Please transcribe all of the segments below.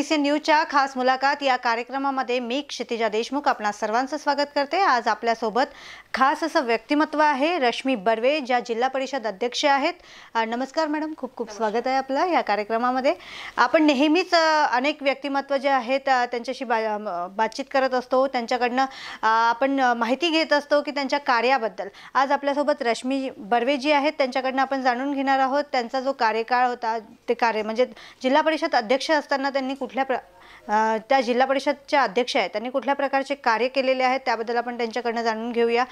B C न्यूजच्या खास मुलाखत या कार्यक्रमामध्ये मी क्षितिजा देशमुख आपणा सर्वांचं स्वागत करते आज आपल्यासोबत खास असं व्यक्तिमत्व आहे रश्मी बर्वे ज्या जिल्हा परिषद अध्यक्ष आहेत नमस्कार मॅडम खूप खूप स्वागत आहे आपलं या कार्यक्रमामध्ये आपण नेहमीच अनेक व्यक्तिमत्व जे आहेत त्यांच्याशी बा बातचीत करत असतो त्यांच्याकडनं आपण माहिती घेत असतो की त्यांच्या कार्याबद्दल आज आपल्यासोबत रश्मी बर्वे जी आहेत त्यांच्याकडनं आपण जाणून घेणार आहोत त्यांचा जो कार्यकाळ होता ते कार्य म्हणजे जिल्हा परिषद अध्यक्ष असताना त्यांनी कुठल्या प्र त्या जिल्हा परिषदचे अध्यक्ष आहेत त्यांनी कुठल्या प्रकारचे कार्य केलेले आहेत त्याबद्दल आपण त्यांच्याकडनं जाणून घेऊया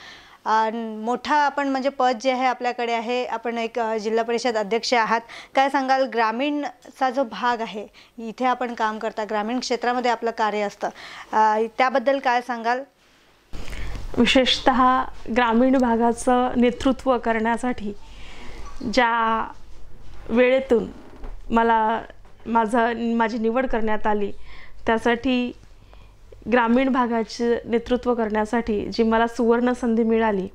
मोठा आपण म्हणजे पद जे आहे आपल्याकडे आहे आपण एक जिल्हा परिषद अध्यक्ष आहात काय सांगाल ग्रामीणचा जो भाग आहे इथे आपण काम करता ग्रामीण क्षेत्रामध्ये आपलं कार्य असतं त्याबद्दल काय सांगाल विशेषत ग्रामीण भागाचं नेतृत्व करण्यासाठी ज्या वेळेतून मला माझा माझी निवड करण्यात आली त्यासाठी ग्रामीण भागाचे नेतृत्व करण्यासाठी जी मला सुवर्ण संधी मिळाली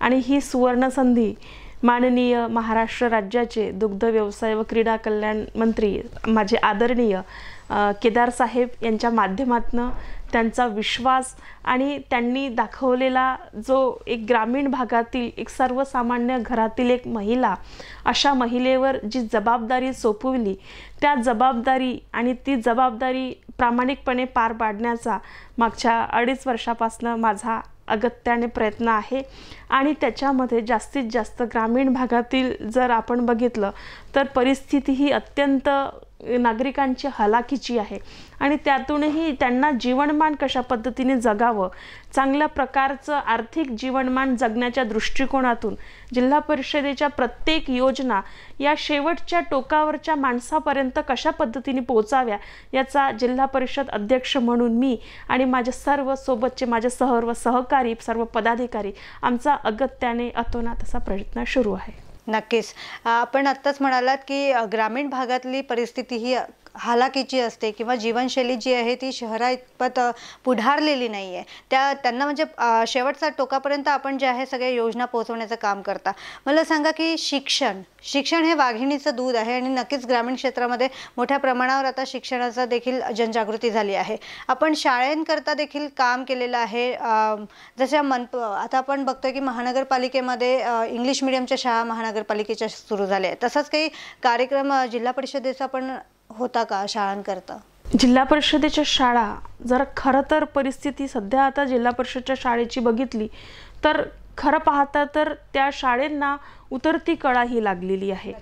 आणि ही सुवर्ण संधी माननीय महाराष्ट्र राज्याचे दुग्ध व्यवसाय व क्रीडा कल्याण मंत्री माझे आदरणीय केदार साहेब यांच्या माध्यमातून त्यांचा विश्वास आणि त्यांनी दाखवलेला जो एक ग्रामीण भागातील एक सर्वसामान्य घरातील एक महिला अशा महिलेवर जी जबाबदारी सोपवली त्या जबाबदारी आणि ती जबाबदारी प्रामाणिकपणे पार पाडण्याचा मागच्या अडीच वर्षापासनं माझा अगत्याने प्रयत्न आहे आणि त्याच्यामध्ये जास्तीत जास्त ग्रामीण भागातील जर आपण बघितलं तर परिस्थिती ही अत्यंत नागरिकांची हलाखीची आहे आणि त्यातूनही त्यांना जीवनमान कशा पद्धतीने जगावं चांगल्या प्रकारचं आर्थिक जीवनमान जगण्याच्या दृष्टिकोनातून जिल्हा परिषदेच्या प्रत्येक योजना या शेवटच्या टोकावरच्या माणसापर्यंत कशा पद्धतीने पोहोचाव्या याचा जिल्हा परिषद अध्यक्ष म्हणून मी आणि माझ्या सर्व सोबतचे माझे सर्व सहकारी सर्व पदाधिकारी आमचा अगत्याने अतोनात असा प्रयत्न सुरू आहे नक्कीच आपण आत्ताच म्हणालात की ग्रामीण भागातली परिस्थिती ही हालाकीची असते किंवा जीवनशैली जी आहे ती शहरा इतपत पुढारलेली नाही आहे त्या त्यांना म्हणजे शेवटचा टोकापर्यंत आपण जे आहे सगळ्या योजना पोहोचवण्याचं काम करता मला सांगा की शिक्षण शिक्षण हे वाघिणीचं दूध आहे आणि नक्कीच ग्रामीण क्षेत्रामध्ये मोठ्या प्रमाणावर आता शिक्षणाचा देखील जनजागृती झाली आहे आपण शाळेंकरता देखील काम केलेलं आहे जशा मन आता आपण बघतोय की महानगरपालिकेमध्ये इंग्लिश मिडियमच्या शाळा महानगरपालिकेच्या सुरू झाल्या तसंच काही कार्यक्रम जिल्हा परिषदेचा पण होता का शाळांकरता जिल्हा परिषदेच्या शाळा जर खरं तर परिस्थिती सध्या आता जिल्हा परिषदच्या शाळेची बघितली तर खरं पाहता तर त्या शाळेंना उतरती कळा ही लागलेली आहे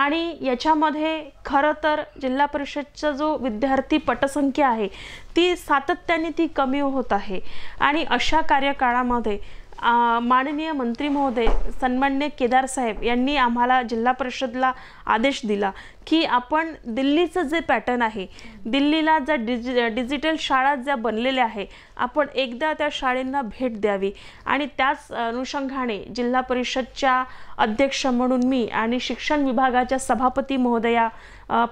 आणि याच्यामध्ये खरं तर जिल्हा परिषदचा जो विद्यार्थी पटसंख्या आहे ती सातत्याने ती कमी होत आहे आणि अशा कार्यकाळामध्ये माननीय मंत्री महोदय सन्मान्य केदार साहेब यांनी आम्हाला जिल्हा परिषदला आदेश दिला की आपण दिल्लीचं जे पॅटर्न आहे दिल्लीला ज्या डिजि डिजिटल शाळा ज्या बनलेल्या आहे आपण एकदा त्या शाळेंना भेट द्यावी आणि त्याच अनुषंगाने जिल्हा परिषदच्या अध्यक्ष म्हणून मी आणि शिक्षण विभागाच्या सभापती महोदया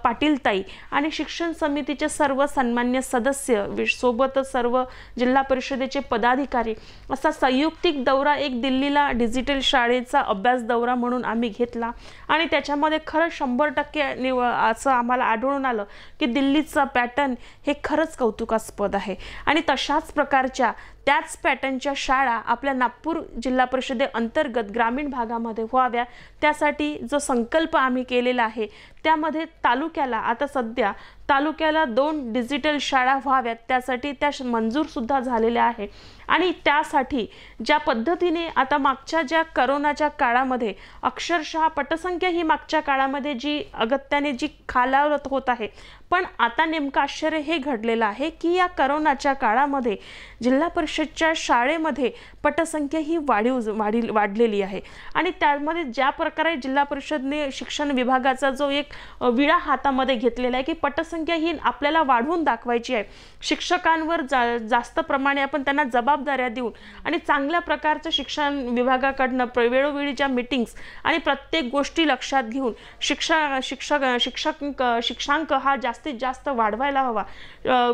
पाटीलताई आणि शिक्षण समितीचे सर्व सन्मान्य सदस्य सोबतच सर्व जिल्हा परिषदेचे पदाधिकारी असा संयुक्तिक दौरा एक दिल्लीला डिजिटल शाळेचा अभ्यास दौरा म्हणून आम्ही घेतला आणि त्याच्यामध्ये खरं शंभर टक्के निव असं आम्हाला आढळून आलं की दिल्लीचं पॅटर्न हे खरंच कौतुकास्पद आहे आणि तशाच प्रकारच्या त्याच पॅटर्नच्या शाळा आपल्या नागपूर जिल्हा परिषदे अंतर्गत ग्रामीण भागामध्ये व्हाव्या त्यासाठी जो संकल्प आम्ही केलेला आहे त्यामध्ये तालुक्याला आता सध्या तालुक्याला दोन डिजिटल शाळा व्हाव्यात त्यासाठी त्या मंजूरसुद्धा झालेल्या आहे आणि त्यासाठी ज्या पद्धतीने आता मागच्या ज्या करोनाच्या काळामध्ये अक्षरशः पटसंख्या ही मागच्या काळामध्ये जी अगत्याने जी खालावत होत आहे पण आता नेमकं आश्चर्य हे घडलेलं आहे की या करोनाच्या काळामध्ये जिल्हा परिषदच्या शाळेमध्ये पटसंख्या ही वाढीव वाढी वाढलेली आहे आणि त्यामध्ये ज्या प्रकारे जिल्हा परिषदने शिक्षण विभागाचा जो एक विळा हातामध्ये घेतलेला आहे की पटसंख्या लोकसंख्या ही आपल्याला वाढवून दाखवायची आहे शिक्षकांवर जा जास्त प्रमाणे आपण त्यांना जबाबदाऱ्या देऊन आणि चांगल्या प्रकारचं शिक्षण विभागाकडनं प्र वेळोवेळीच्या मिटिंग्स आणि प्रत्येक गोष्टी लक्षात घेऊन शिक्षा शिक्षक शिक्षक शिक्षांक हा जास्तीत जास्त वाढवायला हवा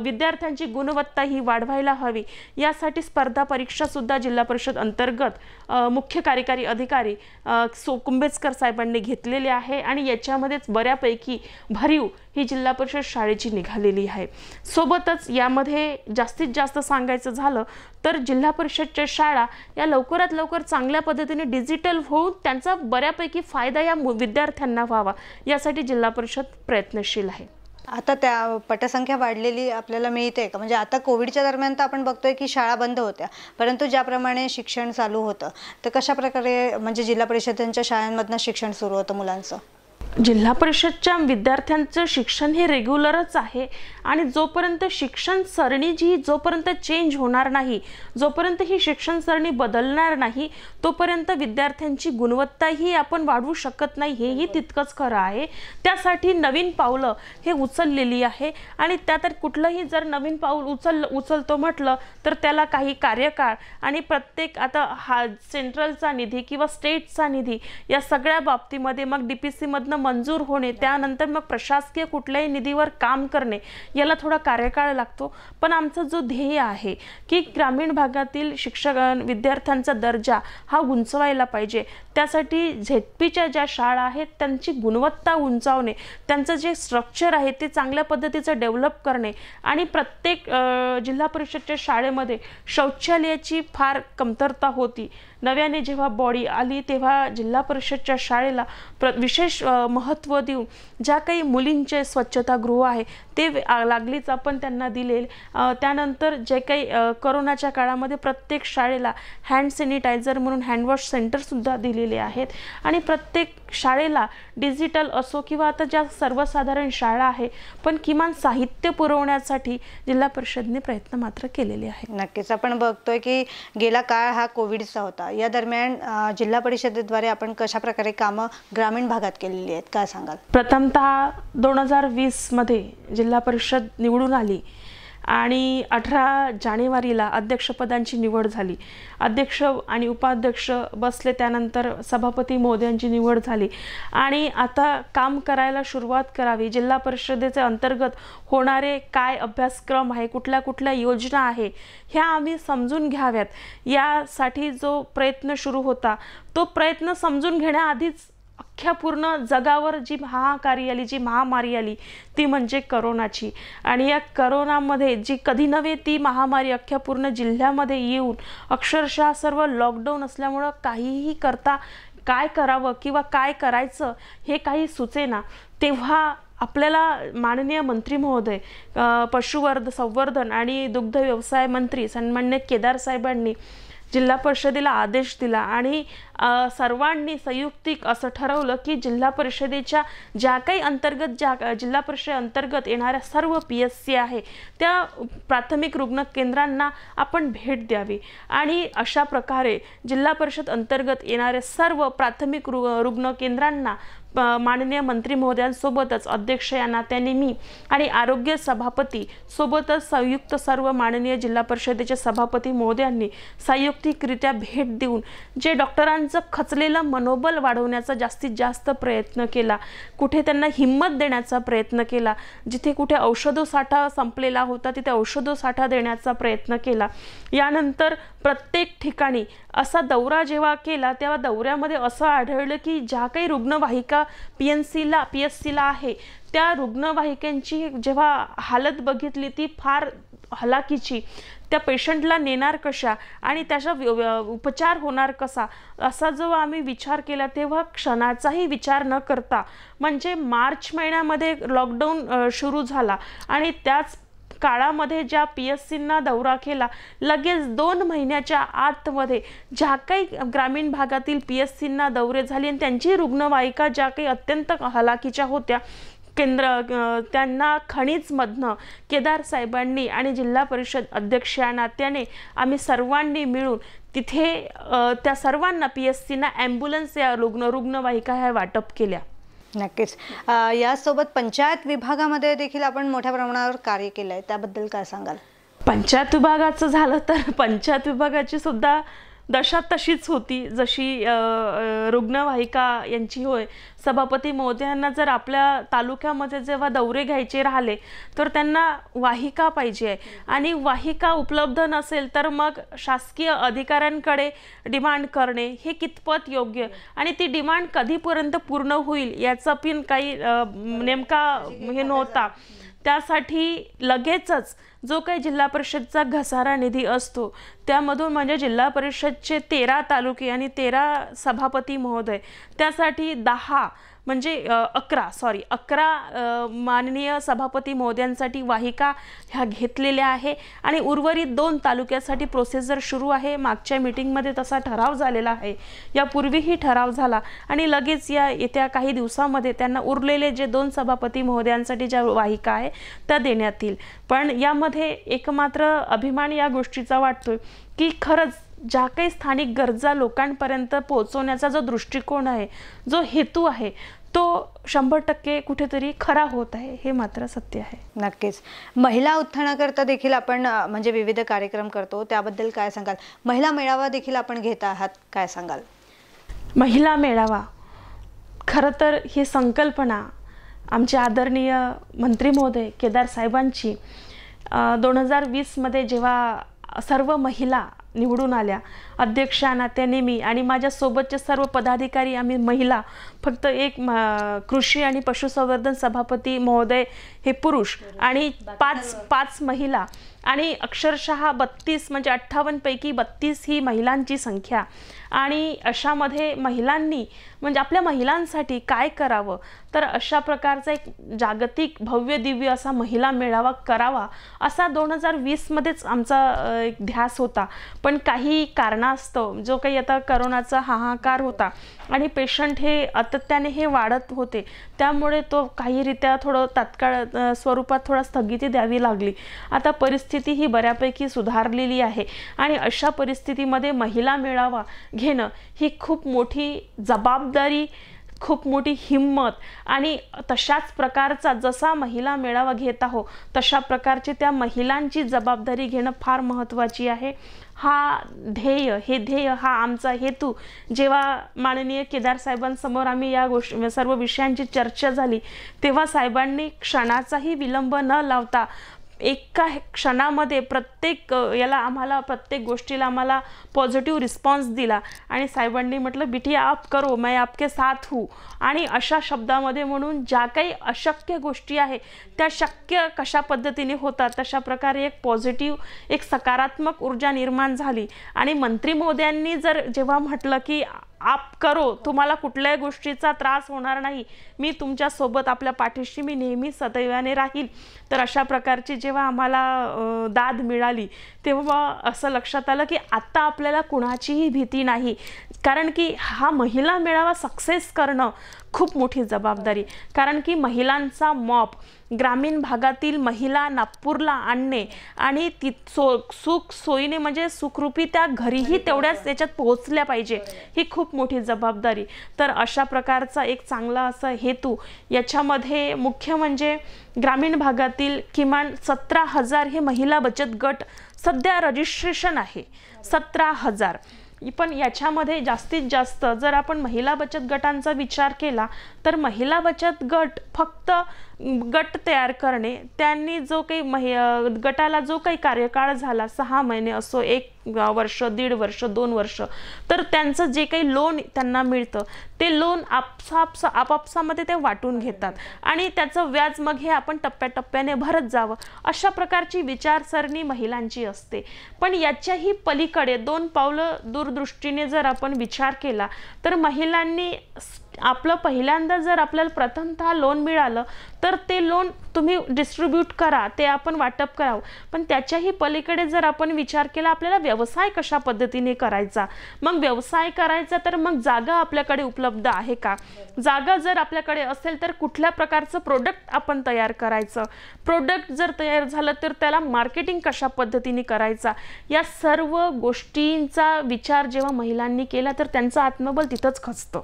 विद्यार्थ्यांची गुणवत्ता ही वाढवायला हवी यासाठी स्पर्धा परीक्षासुद्धा जिल्हा परिषद अंतर्गत मुख्य कार्यकारी अधिकारी सो कुंभेजकर साहेबांनी घेतलेले आहे आणि याच्यामध्येच बऱ्यापैकी भरीव ही जिल्हा परिषद शाळेची निघालेली आहे सोबतच यामध्ये जास्तीत जास्त सांगायचं झालं तर जिल्हा परिषदच्या शाळा या लवकरात लवकर चांगल्या पद्धतीने डिजिटल होऊन त्यांचा बऱ्यापैकी फायदा या विद्यार्थ्यांना व्हावा यासाठी जिल्हा परिषद प्रयत्नशील आहे आता त्या पटसंख्या वाढलेली आपल्याला मिळते का म्हणजे आता कोविडच्या दरम्यान तर आपण बघतोय की शाळा बंद होत्या परंतु ज्याप्रमाणे शिक्षण चालू होतं तर कशा प्रकारे म्हणजे जिल्हा परिषदांच्या शाळांमधनं शिक्षण सुरू होतं मुलांचं जिल्हा परिषदच्या विद्यार्थ्यांचं शिक्षण हे रेग्युलरच आहे आणि जोपर्यंत शिक्षण सरणी जी जोपर्यंत चेंज होणार नाही जोपर्यंत ही शिक्षण सरणी बदलणार नाही तोपर्यंत विद्यार्थ्यांची गुणवत्ताही आपण वाढवू शकत नाही हेही तितकंच खरं आहे त्यासाठी नवीन पावलं हे उचललेली आहे आणि त्यात कुठलंही जर नवीन पाऊल उचल उचलतो म्हटलं तर त्याला काही कार्यकाळ आणि प्रत्येक आता हा सेंट्रलचा निधी किंवा स्टेटचा निधी या सगळ्या बाबतीमध्ये मग डी पी सीमधनं मंजूर होणे त्यानंतर मग प्रशासकीय कुठल्याही निधीवर काम करणे याला थोडा कार्यकाळ लागतो पण आमचा जो ध्येय आहे की ग्रामीण भागातील शिक्षक विद्यार्थ्यांचा दर्जा हा उंचवायला पाहिजे त्यासाठी झेडपीच्या ज्या शाळा आहेत त्यांची गुणवत्ता उंचावणे त्यांचं जे स्ट्रक्चर आहे ते चांगल्या पद्धतीचं डेव्हलप करणे आणि प्रत्येक जिल्हा परिषदच्या शाळेमध्ये शौचालयाची फार कमतरता होती नव्याने जेव्हा बॉडी आली तेव्हा जिल्हा परिषदच्या शाळेला प्र विशेष महत्त्व देऊन ज्या काही मुलींचे स्वच्छतागृह आहे ते लागलीच आपण त्यांना दिले त्यानंतर जे काही करोनाच्या काळामध्ये प्रत्येक शाळेला हँड सॅनिटायझर म्हणून हँडवॉश सेंटरसुद्धा दिलेले आहेत आणि प्रत्येक शाळेला डिजिटल असो किंवा आता ज्या सर्वसाधारण शाळा आहे पण किमान साहित्य पुरवण्यासाठी जिल्हा परिषदने प्रयत्न मात्र केलेले आहेत नक्कीच आपण बघतोय की गेला काळ हा कोविडचा होता या दरम्यान जिल्हा परिषदेद्वारे आपण कशा प्रकारे कामं ग्रामीण भागात केलेली आहेत काय सांगाल प्रथमतः दोन हजार मध्ये जिल्हा परिषद निवडून आली आणि अठरा जानेवारीला अध्यक्षपदांची निवड झाली अध्यक्ष आणि उपाध्यक्ष बसले त्यानंतर सभापती महोदयांची निवड झाली आणि आता काम करायला सुरुवात करावी जिल्हा परिषदेचे अंतर्गत होणारे काय अभ्यासक्रम आहे कुठल्या कुठल्या योजना आहे ह्या आम्ही समजून घ्याव्यात यासाठी जो प्रयत्न सुरू होता तो प्रयत्न समजून घेण्याआधीच अख्ख्या पूर्ण जगावर जी महाकारी आली जी महामारी आली ती म्हणजे करोनाची आणि या करोनामध्ये जी कधी नव्हे ती महामारी अख्ख्या पूर्ण जिल्ह्यामध्ये येऊन अक्षरशः सर्व लॉकडाऊन असल्यामुळं काहीही करता काय करावं किंवा काय करायचं हे काही ना तेव्हा आपल्याला माननीय मंत्री महोदय पशुवर्ध संवर्धन आणि दुग्ध व्यवसाय मंत्री सन्मान्य केदार जिल्हा परिषदेला आदेश दिला आणि सर्वांनी संयुक्तिक असं ठरवलं की जिल्हा परिषदेच्या ज्या काही अंतर्गत ज्या जिल्हा परिषदे अंतर्गत येणाऱ्या सर्व पी एस सी आहे त्या प्राथमिक रुग्ण केंद्रांना आपण भेट द्यावी आणि अशा प्रकारे जिल्हा परिषद अंतर्गत येणाऱ्या सर्व प्राथमिक रु रुग्ण केंद्रांना माननीय मंत्री महोदयांसोबतच अध्यक्ष या नात्याने मी आणि आरोग्य सभापती सोबतच संयुक्त सर्व माननीय जिल्हा परिषदेचे सभापती महोदयांनी संयुक्तिकरित्या भेट देऊन जे डॉक्टरांचं खचलेलं मनोबल वाढवण्याचा जास्तीत जास्त प्रयत्न केला कुठे त्यांना हिंमत देण्याचा प्रयत्न केला जिथे कुठे औषधोसाठा संपलेला होता तिथे औषधोसाठा देण्याचा प्रयत्न केला यानंतर प्रत्येक ठिकाणी असा दौरा जेव्हा केला तेव्हा दौऱ्यामध्ये असं आढळलं की ज्या काही रुग्णवाहिका पी एन सीला पी एस सीला आहे त्या रुग्णवाहिकांची जेव्हा हालत बघितली ती फार हलाकीची त्या पेशंटला नेणार कशा आणि त्याचा उपचार होणार कसा असा जेव्हा आम्ही विचार केला तेव्हा क्षणाचाही विचार न करता म्हणजे मार्च महिन्यामध्ये लॉकडाऊन सुरू झाला आणि त्याच काळामध्ये ज्या पी एस सींना दौरा केला लगेच दोन महिन्याच्या आतमध्ये ज्या काही ग्रामीण भागातील पी एस सींना दौरे झाले आणि त्यांची रुग्णवाहिका ज्या काही अत्यंत हलाखीच्या होत्या केंद्र त्यांना खनिजमधनं केदार साहेबांनी आणि जिल्हा परिषद अध्यक्ष या नात्याने आम्ही सर्वांनी मिळून तिथे त्या सर्वांना पी एस सीना ॲम्ब्युलन्स या रुग्ण रुग्णवाहिका ह्या वाटप केल्या नक्कीच यासोबत पंचायत विभागामध्ये देखील आपण मोठ्या प्रमाणावर कार्य केलं आहे त्याबद्दल काय सांगाल पंचायत विभागाचं झालं तर पंचायत विभागाची सुद्धा दशा तशीच होती जशी रुग्णवाहिका यांची होय सभापती महोदयांना जर आपल्या तालुक्यामध्ये जेव्हा दौरे घ्यायचे राहिले तर त्यांना वाहिका पाहिजे आहे आणि वाहिका उपलब्ध नसेल तर मग शासकीय अधिकाऱ्यांकडे डिमांड करणे हे कितपत योग्य आणि ती डिमांड कधीपर्यंत पूर्ण होईल याचा पण काही नेमका हे नव्हता त्यासाठी लगेचच जो काही जिल्हा परिषदचा घसारा निधी असतो त्यामधून म्हणजे जिल्हा परिषदचे तेरा तालुके आणि तेरा सभापती महोदय त्यासाठी दहा म्हणजे अकरा सॉरी अकरा माननीय सभापती महोदयांसाठी वाहिका ह्या घेतलेल्या आहे आणि उर्वरित दोन तालुक्यासाठी प्रोसेसर सुरू आहे मागच्या मिटिंगमध्ये तसा ठराव झालेला आहे यापूर्वीही ठराव झाला आणि लगेच या येत्या काही दिवसामध्ये त्यांना उरलेले जे दोन सभापती महोदयांसाठी ज्या वाहिका आहे त्या देण्यात येईल पण यामध्ये एकमात्र अभिमान या गोष्टीचा वाटतोय की खरंच ज्या काही स्थानिक गरजा लोकांपर्यंत पोहोचवण्याचा जो दृष्टिकोन आहे जो हेतू आहे तो शंभर टक्के कुठेतरी खरा होत आहे हे मात्र सत्य आहे नक्कीच महिला उत्थानाकरता देखील आपण म्हणजे विविध कार्यक्रम करतो त्याबद्दल काय सांगाल महिला मेळावा देखील आपण घेत आहात काय सांगाल महिला मेळावा खरं तर ही संकल्पना आमचे आदरणीय मंत्री महोदय केदार साहेबांची दोन हजार वीसमध्ये जेव्हा सर्व महिला निवडून आल्या अध्यक्षा नात्याने मी आणि माझ्यासोबतचे सर्व पदाधिकारी आम्ही महिला फक्त एक कृषी आणि पशुसंवर्धन सभापती महोदय हे पुरुष आणि पाच पाच महिला आणि अक्षरशः बत्तीस म्हणजे अठ्ठावन्नपैकी बत्तीस ही महिलांची संख्या आणि अशामध्ये महिलांनी म्हणजे आपल्या महिलांसाठी काय करावं तर अशा प्रकारचा एक जागतिक भव्य दिव्य असा महिला मेळावा करावा असा दोन हजार वीसमध्येच आमचा एक ध्यास होता पण काही कारणास्तव जो काही आता करोनाचा हाहाकार होता आणि पेशंट हे आतत्याने हे वाढत होते त्यामुळे तो काही थोडं तात्काळ स्वरूपात थोडा स्थगिती द्यावी लागली आता परिस्थिती परिस्थिती ही बऱ्यापैकी सुधारलेली आहे आणि अशा परिस्थितीमध्ये महिला मेळावा घेणं ही खूप मोठी जबाबदारी खूप मोठी हिंमत आणि तशाच प्रकारचा जसा महिला मेळावा घेत आहो तशा प्रकारची त्या महिलांची जबाबदारी घेणं फार महत्त्वाची आहे हा ध्येय हे ध्येय हा आमचा हेतू जेव्हा माननीय केदार साहेबांसमोर आम्ही या गोष्टी सर्व विषयांची चर्चा झाली तेव्हा साहेबांनी क्षणाचाही विलंब न लावता एका क्षणामध्ये प्रत्येक याला आम्हाला प्रत्येक गोष्टीला आम्हाला पॉझिटिव्ह रिस्पॉन्स दिला आणि साहेबांनी म्हटलं बिटी आप करो मैं आपके साथ हू आणि अशा शब्दामध्ये म्हणून ज्या काही अशक्य गोष्टी आहे त्या शक्य कशा पद्धतीने होतात तशा प्रकारे एक पॉझिटिव्ह एक सकारात्मक ऊर्जा निर्माण झाली आणि मंत्री मोद्यांनी जर जेव्हा म्हटलं की आप करो तुम्हाला कुठल्याही गोष्टीचा त्रास होणार नाही मी सोबत आपल्या पाठीशी मी नेहमी सदैवाने राहील तर अशा प्रकारची जेव्हा आम्हाला दाद मिळाली तेव्हा असं लक्षात आलं की आत्ता आपल्याला कुणाचीही भीती नाही कारण की हा महिला मेळावा सक्सेस करणं खूप मोठी जबाबदारी कारण की महिलांचा मॉप ग्रामीण भागातील महिला नागपूरला आणणे आणि ती सो सुख सोयीने म्हणजे सुखरूपी त्या घरीही तेवढ्याच त्याच्यात पोहोचल्या पाहिजे ही खूप मोठी जबाबदारी तर अशा प्रकारचा एक चांगला असा हेतू याच्यामध्ये मुख्य म्हणजे ग्रामीण भागातील किमान सतरा हजार हे महिला बचत गट सध्या रजिस्ट्रेशन आहे सतरा हजार पण याच्यामध्ये जास्तीत जास्त जर आपण महिला बचत गटांचा विचार केला तर महिला बचत गट फक्त गट तयार करणे त्यांनी जो काही महि गटाला जो काही कार्यकाळ झाला सहा महिने असो एक वर्ष दीड वर्ष दोन वर्ष तर त्यांचं जे काही लोन त्यांना मिळतं ते लोन आपसापस आपापसामध्ये ते वाटून घेतात आणि त्याचं व्याज मग हे आपण टप्प्याटप्प्याने भरत जावं अशा प्रकारची विचारसरणी महिलांची असते पण याच्याही पलीकडे दोन पावलं दूरदृष्टीने जर आपण विचार केला तर महिलांनी आपलं पहिल्यांदा जर आपल्याला प्रथमतः लोन मिळालं तर ते लोन तुम्ही डिस्ट्रीब्यूट करा ते आपण वाटप करावं पण त्याच्याही पलीकडे जर आपण विचार केला आपल्याला व्यवसाय कशा पद्धतीने करायचा मग व्यवसाय करायचा तर मग जागा आपल्याकडे उपलब्ध आहे का जागा जर आपल्याकडे असेल तर कुठल्या प्रकारचं प्रोडक्ट आपण तयार करायचं प्रोडक्ट जर तयार झालं तर त्याला मार्केटिंग कशा पद्धतीने करायचा या सर्व गोष्टींचा विचार जेव्हा महिलांनी केला तर त्यांचं आत्मबल तिथंच खचतं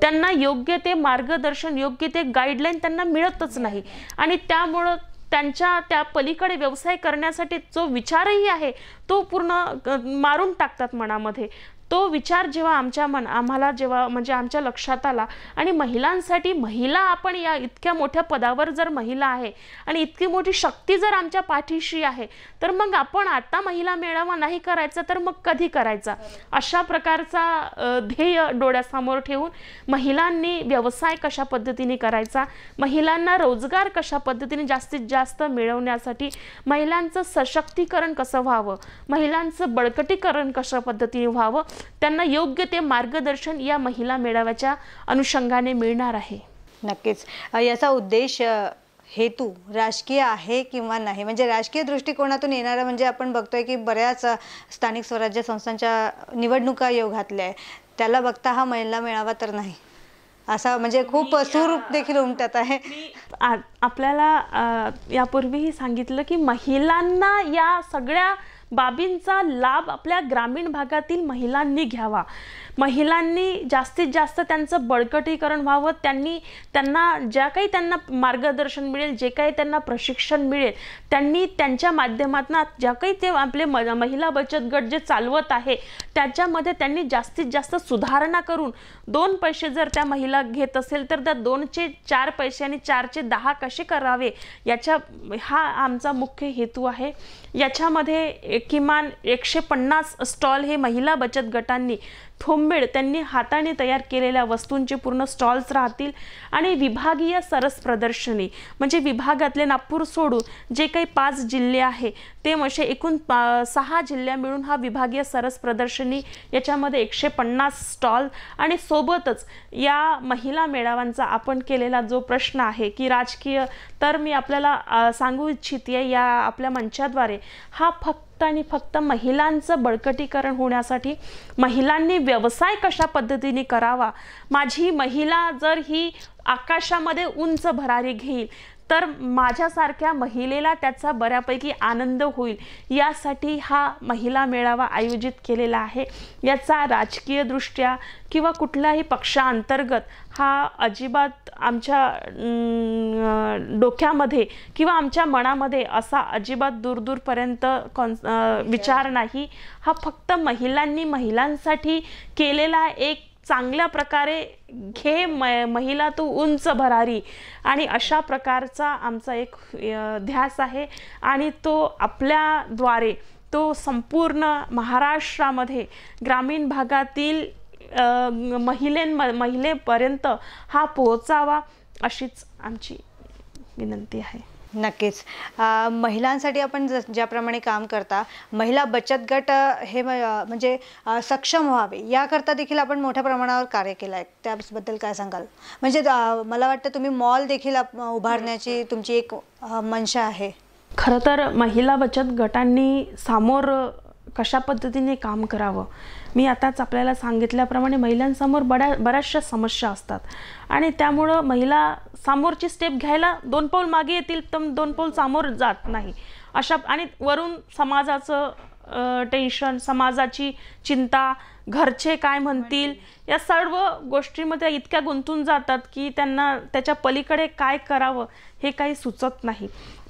त्यांना योग्य ते मार्गदर्शन योग्य ते गाईडलाईन त्यांना मिळतच नाही आणि त्यामुळं त्यांच्या त्या पलीकडे व्यवसाय करण्यासाठी जो विचारही आहे तो पूर्ण मारून टाकतात मनामध्ये तो विचार जेव्हा आमच्या मन आम्हाला जेव्हा म्हणजे आमच्या लक्षात आला आणि महिलांसाठी महिला आपण या इतक्या मोठ्या पदावर जर महिला आहे आणि इतकी मोठी शक्ती जर आमच्या पाठीशी आहे तर मग आपण आता महिला मेळावा नाही करायचा तर मग कधी करायचा अशा प्रकारचा ध्येय डोळ्यासमोर ठेवून महिलांनी व्यवसाय कशा पद्धतीने करायचा महिलांना रोजगार कशा पद्धतीने जास्तीत जास्त मिळवण्यासाठी महिलांचं सशक्तीकरण कसं व्हावं महिलांचं बळकटीकरण कशा पद्धतीने व्हावं त्यांना योग्य ते मार्गदर्शन या महिला मेळाव्याच्या अनुषंगाने मिळणार आहे नक्कीच याचा उद्देश हेतू राजकीय आहे किंवा नाही म्हणजे राजकीय दृष्टिकोनातून येणारा म्हणजे आपण बघतोय की बऱ्याच स्थानिक स्वराज्य संस्थांच्या निवडणुका येऊ घातल्या आहे त्याला बघता हा महिला मेळावा तर नाही असा म्हणजे खूप सुरूप देखील उमटत आहे आपल्याला यापूर्वीही सांगितलं की महिलांना या सगळ्या बाबींचा लाभ आपल्या ग्रामीण भागातील महिलांनी घ्यावा महिलांनी जास्तीत जास्त त्यांचं बळकटीकरण व्हावं त्यांनी त्यांना ज्या काही त्यांना मार्गदर्शन मिळेल जे काही त्यांना प्रशिक्षण मिळेल त्यांनी त्यांच्या माध्यमातून ज्या काही ते आपले म महिला बचत गट जे चालवत आहे त्याच्यामध्ये त्यांनी जास्तीत जास्त सुधारणा करून दोन पैसे जर त्या महिला घेत असेल तर त्या दोनचे चार पैसे आणि चारचे दहा कसे करावे याच्या हा आमचा मुख्य हेतू आहे याच्यामध्ये किमान एकशे पन्नास स्टॉल हे महिला बचत गटांनी थोंब मेळ त्यांनी हाताने तयार केलेल्या वस्तूंचे पूर्ण स्टॉल्स राहतील आणि विभागीय सरस प्रदर्शनी म्हणजे विभागातले नागपूर सोडून जे काही पाच जिल्हे आहे ते म्हणजे एकूण सहा जिल्ह्या मिळून हा विभागीय सरस प्रदर्शनी याच्यामध्ये एकशे पन्नास स्टॉल आणि सोबतच या महिला मेळाव्यांचा आपण केलेला जो प्रश्न आहे की राजकीय तर मी आपल्याला सांगू इच्छिते या आपल्या मंचाद्वारे हा फक्त फक्त आणि फक्त महिलांचं बळकटीकरण होण्यासाठी महिलांनी व्यवसाय कशा पद्धतीने करावा माझी महिला जर ही आकाशामध्ये उंच भरारी घेईल तर माझ्यासारख्या महिलेला त्याचा बऱ्यापैकी आनंद होईल यासाठी हा महिला मेळावा आयोजित केलेला आहे याचा राजकीयदृष्ट्या किंवा कुठल्याही पक्षाअंतर्गत हा अजिबात आमच्या डोक्यामध्ये किंवा आमच्या मनामध्ये असा अजिबात दूरदूरपर्यंत कॉन विचार नाही हा फक्त महिलांनी महिलांसाठी केलेला एक चांगल्या प्रकारे घे म महिला तू उंच भरारी आणि अशा प्रकारचा आमचा एक ध्यास आहे आणि तो आपल्याद्वारे तो संपूर्ण महाराष्ट्रामध्ये ग्रामीण भागातील महिलें महिलेपर्यंत हा पोहोचावा अशीच आमची विनंती आहे नक्कीच महिलांसाठी आपण ज ज्याप्रमाणे काम करता महिला बचत गट हे म्हणजे सक्षम व्हावे याकरता देखील आपण मोठ्या प्रमाणावर कार्य केलं आहे त्याबद्दल काय सांगाल म्हणजे मला वाटतं तुम्ही मॉल देखील उभारण्याची तुमची एक मनशा आहे खरं तर महिला बचत गटांनी समोर कशा पद्धतीने काम करावं मी आताच आपल्याला सांगितल्याप्रमाणे महिलांसमोर बऱ्या बऱ्याचशा समस्या असतात आणि त्यामुळं महिला समोरची स्टेप घ्यायला दोन पाऊल मागे येतील तर दोन पाऊल सामोर जात नाही अशा आणि वरून समाजाचं टेन्शन समाजाची चिंता घरचे काय म्हणतील या सर्व गोष्टीमध्ये इतक्या गुंतून जातात की त्यांना त्याच्या पलीकडे काय करावं हे काही सुचत नाही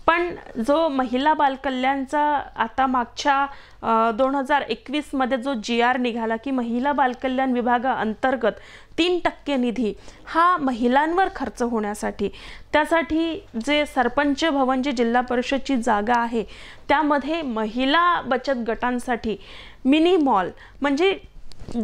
पण जो महिला बालकल्याणचा आता मागच्या दोन हजार एकवीसमध्ये जो जी आर निघाला की महिला बालकल्याण विभागाअंतर्गत तीन टक्के निधी हा महिलांवर खर्च होण्यासाठी त्यासाठी जे सरपंच भवन जे जिल्हा परिषदची जागा आहे त्यामध्ये महिला बचत गटांसाठी मिनी मॉल म्हणजे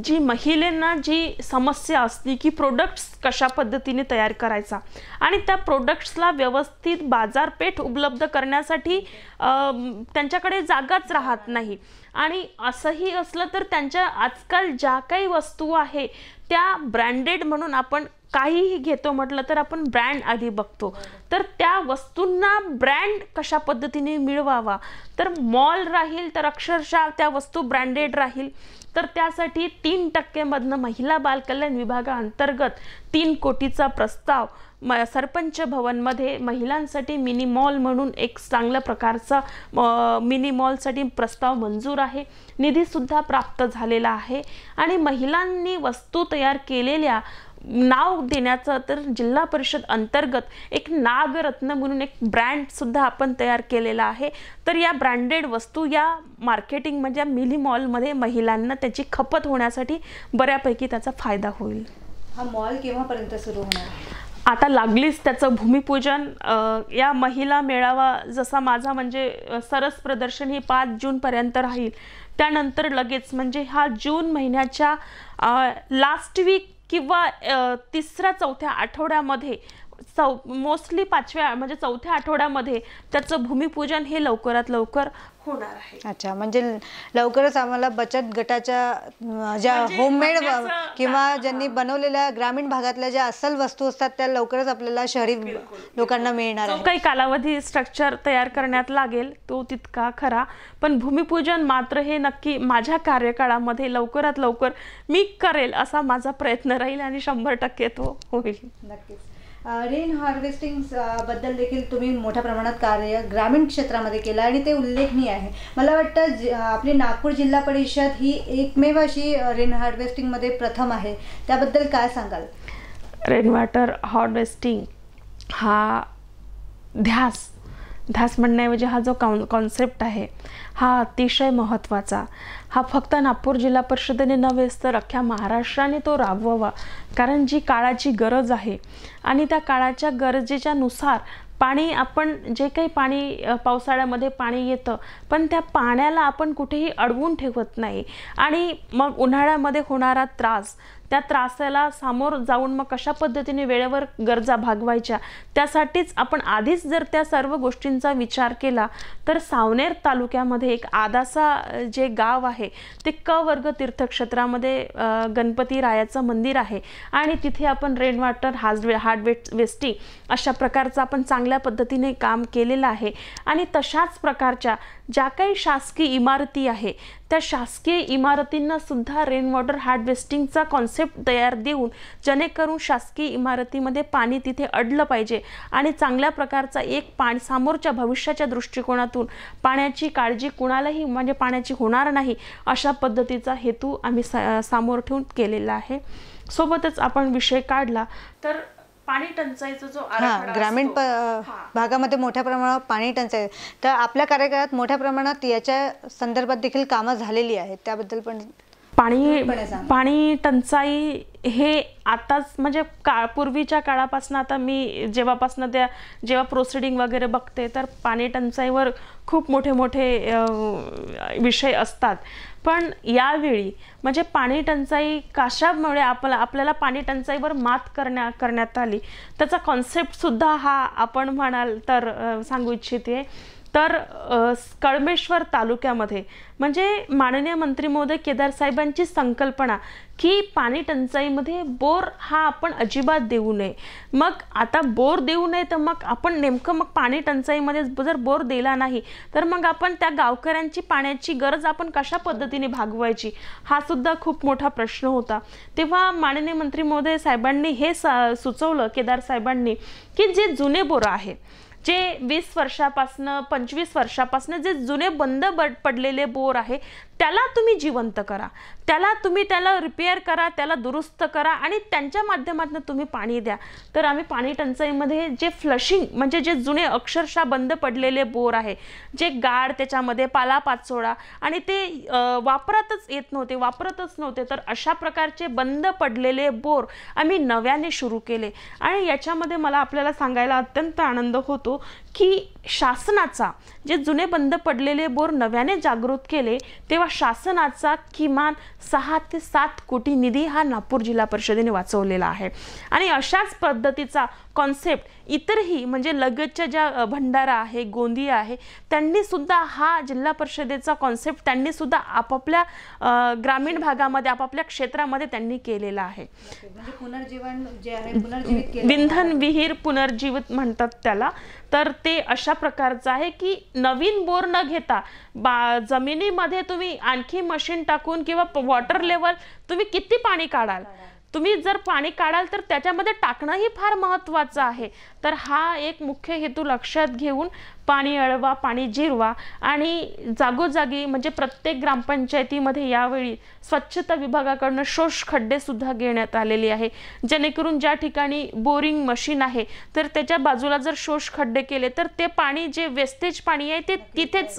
जी महिलांना जी समस्या असली की प्रोडक्ट्स कशा पद्धतीने तयार करायचा आणि त्या प्रोडक्ट्सला व्यवस्थित बाजारपेठ उपलब्ध करण्यासाठी त्यांच्याकडे जागाच राहत नाही आणि असंही असलं तर त्यांच्या आजकाल ज्या काही वस्तू आहे त्या ब्रँडेड म्हणून आपण काहीही घेतो म्हटलं तर आपण ब्रँड आधी बघतो तर त्या वस्तूंना ब्रँड कशा पद्धतीने मिळवावा तर मॉल राहील तर अक्षरशः त्या वस्तू ब्रँडेड राहील तर त्यासाठी तीन टक्केमधनं महिला बालकल्याण विभागाअंतर्गत तीन कोटीचा प्रस्ताव म सरपंच भवनमध्ये महिलांसाठी मिनी मॉल म्हणून एक चांगल्या प्रकारचा मिनी मॉलसाठी प्रस्ताव मंजूर आहे निधीसुद्धा प्राप्त झालेला आहे आणि महिलांनी वस्तू तयार केलेल्या नाव देण्याचं तर जिल्हा परिषद अंतर्गत एक नागरत्न म्हणून एक ब्रँडसुद्धा आपण तयार केलेला आहे तर या ब्रँडेड वस्तू या मार्केटिंग म्हणजे मिली मॉलमध्ये महिलांना त्याची खपत होण्यासाठी बऱ्यापैकी त्याचा फायदा होईल हा मॉल केव्हापर्यंत सुरू होणार आता लागलीच त्याचं भूमिपूजन या महिला मेळावा जसा माझा म्हणजे सरस प्रदर्शन ही पाच जूनपर्यंत राहील त्यानंतर लगेच म्हणजे हा जून महिन्याच्या लास्ट वीक किंवा तिसऱ्या चौथ्या आठवड्यामध्ये चौ मोस्टली पाचव्या म्हणजे चौथ्या आठवड्यामध्ये त्याचं भूमिपूजन हे लवकरात लवकर होणार आहे अच्छा म्हणजे लवकरच आम्हाला बचत गटाच्या ज्या होममेड म्हणजे किंवा ज्यांनी बनवलेल्या ग्रामीण भागातल्या ज्या असल वस्तू असतात त्या लवकरच आपल्याला शहरी लोकांना मिळणार आहे काही कालावधी स्ट्रक्चर तयार करण्यात लागेल तो तितका खरा पण भूमिपूजन मात्र हे नक्की माझ्या कार्यकाळामध्ये लवकरात लवकर मी करेल असा माझा प्रयत्न राहील आणि शंभर टक्के तो होईल नक्कीच रेन हार्वेस्टिंग बद्दल देखील तुम्ही मोठ्या प्रमाणात कार्य ग्रामीण क्षेत्रामध्ये केलं आणि ते उल्लेखनीय आहे मला वाटतं आपली नागपूर जिल्हा परिषद ही एकमेव अशी रेन हार्वेस्टिंगमध्ये प्रथम आहे त्याबद्दल काय सांगाल रेन वॉटर हार्वेस्टिंग हा ध्यास ध्यास म्हणण्याऐवजी हा जो कॉन कॉन्सेप्ट आहे हा अतिशय महत्त्वाचा हा फक्त नागपूर जिल्हा परिषदेने नव्हेच तर अख्ख्या महाराष्ट्राने तो राबवावा कारण जी काळाची गरज आहे आणि त्या काळाच्या गरजेच्या नुसार पाणी आपण जे काही पाणी पावसाळ्यामध्ये पाणी येतं पण त्या पाण्याला आपण कुठेही अडवून ठेवत नाही आणि मग उन्हाळ्यामध्ये होणारा त्रास त्या त्रासाला सामोर जाऊन मग कशा पद्धतीने वेळेवर गरजा भागवायच्या त्यासाठीच आपण आधीच जर त्या सर्व गोष्टींचा विचार केला तर सावनेर तालुक्यामध्ये एक आदासा जे गाव आहे ते क वर्ग तीर्थक्षेत्रामध्ये गणपती रायाचं मंदिर आहे आणि तिथे आपण रेन वॉटर हार्डवे हार्डवेट वेस्टी अशा प्रकारचा आपण चांगला चांगल्या पद्धतीने काम केलेलं आहे आणि तशाच प्रकारच्या ज्या काही शासकीय इमारती आहे त्या शासकीय इमारतींना सुद्धा रेन वॉटर हार्वेस्टिंगचा कॉन्सेप्ट तयार देऊन जेणेकरून शासकीय इमारतीमध्ये पाणी तिथे अडलं पाहिजे आणि चांगल्या प्रकारचा एक पाणी समोरच्या भविष्याच्या दृष्टिकोनातून पाण्याची काळजी कुणालाही म्हणजे पाण्याची होणार नाही अशा पद्धतीचा हेतू आम्ही सा समोर ठेवून केलेला आहे सोबतच आपण विषय काढला तर पाणी टंचाईचा जो आराखडा ग्रामीण भागामध्ये मोठ्या प्रमाणावर पाणी टंचाई तर आपल्या कार्यकाळात मोठ्या प्रमाणात याच्या संदर्भात देखील कामं झालेली आहेत त्याबद्दल पण पाणी पाणी टंचाई हे आताच म्हणजे का पूर्वीच्या काळापासून आता मी जेव्हापासून त्या जेव्हा प्रोसिडिंग वगैरे बघते तर पाणी टंचाईवर खूप मोठे मोठे विषय असतात पण यावेळी म्हणजे पाणी टंचाई कशामुळे आपला आपल्याला पाणी टंचाईवर मात करण्या करण्यात आली त्याचा कॉन्सेप्टसुद्धा हा आपण म्हणाल तर सांगू इच्छिते तर कळमेश्वर तालुक्यामध्ये म्हणजे माननीय मंत्री महोदय केदार साहेबांची संकल्पना की पाणी टंचाईमध्ये बोर हा आपण अजिबात देऊ नये मग आता बोर देऊ नये तर मग आपण नेमकं मग पाणी टंचाईमध्ये जर बोर दिला नाही तर मग आपण त्या गावकऱ्यांची पाण्याची गरज आपण कशा पद्धतीने भागवायची हा सुद्धा खूप मोठा प्रश्न होता तेव्हा माननीय मंत्री महोदय साहेबांनी हे सुचवलं केदार साहेबांनी की जे जुने बोरं आहे जे वीस वर्षापासनं पंचवीस वर्षापासनं जे जुने बंद पडलेले बोर आहे त्याला तुम्ही जिवंत करा त्याला तुम्ही त्याला रिपेअर करा त्याला दुरुस्त करा आणि त्यांच्या माध्यमातून तुम्ही पाणी द्या तर आम्ही पाणी टंचाईमध्ये जे फ्लशिंग म्हणजे जे जुने अक्षरशः बंद पडलेले बोर आहे जे गाड त्याच्यामध्ये पालापाचोळा आणि ते वापरातच येत नव्हते वापरतच नव्हते तर अशा प्रकारचे बंद पडलेले बोर आम्ही नव्याने सुरू केले आणि याच्यामध्ये मला आपल्याला सांगायला अत्यंत आनंद होतो की शासनाचा जे जुने बंद पडलेले बोर नव्याने जागृत केले तेव्हा शासनाचा किमान सहा ते सात कोटी निधी हा नागपूर जिल्हा परिषदेने वाचवलेला आहे आणि अशाच पद्धतीचा कॉन्सेप्ट इतरही म्हणजे लगतच्या ज्या भंडारा आहे गोंदी आहे त्यांनी सुद्धा हा जिल्हा परिषदेचा कॉन्सेप्ट त्यांनी सुद्धा आपापल्या ग्रामीण भागामध्ये आपापल्या क्षेत्रामध्ये त्यांनी केलेला आहे म्हणजे पुनर्जीवन जे आहे विंधन विहीर पुनर्जीवित म्हणतात त्याला तर ते अशा प्रकारचं आहे की नवीन बोर न घेता बा जमिनीमध्ये तुम्ही आणखी मशीन टाकून किंवा वॉटर लेवल तुम्ही किती पाणी काढाल तुम्ही जर पाणी काढाल तर त्याच्यामध्ये टाकणंही फार महत्त्वाचं आहे तर हा एक मुख्य हेतू लक्षात घेऊन पाणी अळवा पाणी जिरवा आणि जागोजागी म्हणजे प्रत्येक ग्रामपंचायतीमध्ये यावेळी स्वच्छता विभागाकडनं शोष खड्डेसुद्धा घेण्यात आलेली आहे जेणेकरून ज्या ठिकाणी बोरिंग मशीन आहे तर त्याच्या बाजूला जर शोष खड्डे केले तर ते पाणी जे वेस्टेज पाणी आहे ते तिथेच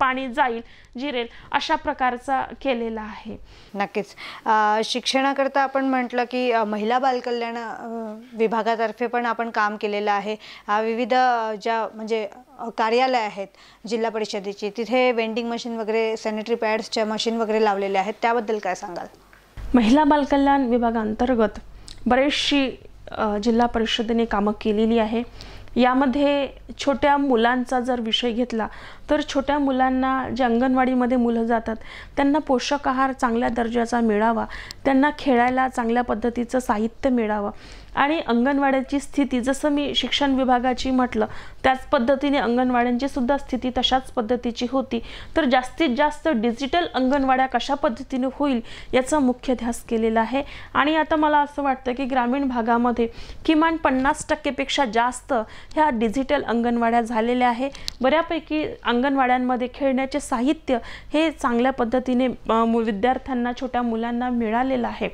पाणी जाईल जिरेल अशा प्रकारचा केलेला आहे नक्कीच शिक्षणाकरता आपण म्हटलं की महिला बालकल्याण विभागातर्फे पण आपण काम केलेलं आहे विविध ज्या म्हणजे कार्यालय आहेत जिल्हा परिषदेची तिथे वेंडिंग मशीन वगैरे सॅनिटरी पॅड्सच्या मशीन वगैरे लावलेल्या आहेत त्याबद्दल काय सांगाल महिला बालकल्याण विभागांतर्गत बरेचशी जिल्हा परिषदेने कामं केलेली आहे यामध्ये छोट्या मुलांचा जर विषय घेतला तर छोट्या मुलांना जे अंगणवाडीमध्ये मुलं जातात त्यांना पोषक आहार चांगल्या दर्जाचा मिळावा त्यांना खेळायला चांगल्या पद्धतीचं साहित्य मिळावं आणि अंगणवाड्याची स्थिती जसं मी शिक्षण विभागाची म्हटलं त्याच पद्धतीने अंगणवाड्यांची सुद्धा स्थिती तशाच पद्धतीची होती तर जास्तीत जास्त डिजिटल अंगणवाड्या कशा पद्धतीने होईल याचा मुख्य ध्यास केलेला आहे आणि आता मला असं वाटतं की ग्रामीण भागामध्ये किमान पन्नास टक्केपेक्षा जास्त ह्या डिजिटल अंगणवाड्या झालेल्या आहे बऱ्यापैकी अंगणवाड्यांमध्ये खेळण्याचे साहित्य हे चांगल्या पद्धतीने विद्यार्थ्यांना छोट्या मुलांना मिळालेलं आहे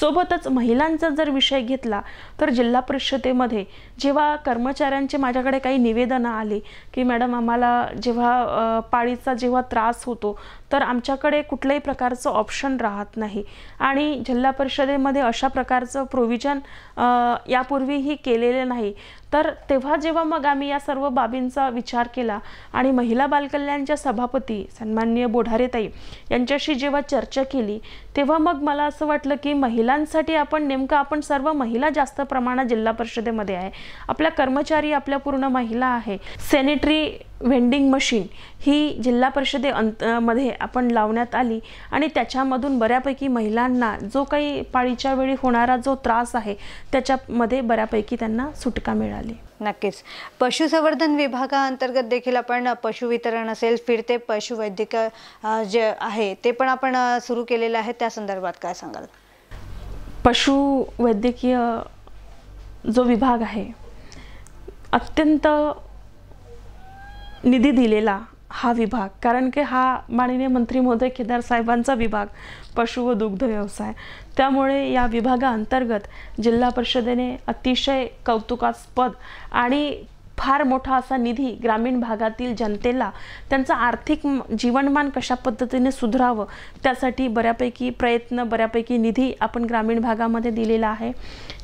सोबतच महिलांचा जर विषय घेतला तर जिल्हा परिषदेमध्ये जेव्हा कर्मचाऱ्यांचे माझ्याकडे काही निवेदनं आले की मॅडम आम्हाला जेव्हा पाळीचा जेव्हा त्रास होतो तर आमच्याकडे कुठल्याही प्रकारचं ऑप्शन राहत नाही आणि जिल्हा परिषदेमध्ये अशा प्रकारचं प्रोव्हिजन यापूर्वीही केलेलं नाही तर तेव्हा जेव्हा मग आम्ही या सर्व बाबींचा विचार केला आणि महिला बालकल्याणच्या सभापती सन्माननीय बोढारेताई यांच्याशी जेव्हा चर्चा केली तेव्हा मग मला असं वाटलं की महिलांसाठी आपण नेमकं आपण सर्व महिला जास्त प्रमाणात जिल्हा परिषदेमध्ये आहे आपला कर्मचारी आपल्या पूर्ण महिला आहे सॅनिटरी वेंडिंग मशीन ही जिल्हा परिषदे अंत मध्ये आपण लावण्यात आली आणि त्याच्यामधून बऱ्यापैकी महिलांना जो काही पाळीच्या वेळी होणारा जो त्रास आहे त्याच्यामध्ये बऱ्यापैकी त्यांना सुटका मिळाली नक्कीच पशुसंवर्धन विभागाअंतर्गत देखील आपण पशु वितरण असेल फिरते पशुवैद्यक जे आहे ते पण आपण सुरू केलेलं आहे त्या संदर्भात काय सांगाल पशुवैद्यकीय जो विभाग आहे अत्यंत निधी दिलेला हा विभाग कारण की हा माननीय मंत्री महोदय केदार साहेबांचा विभाग पशु व दुग्ध व्यवसाय त्यामुळे या विभागाअंतर्गत जिल्हा परिषदेने अतिशय कौतुकास्पद आणि फार मोठा असा निधी ग्रामीण भागातील जनतेला त्यांचं आर्थिक जीवनमान कशा पद्धतीने सुधरावं त्यासाठी बऱ्यापैकी प्रयत्न बऱ्यापैकी निधी आपण ग्रामीण भागामध्ये दिलेला आहे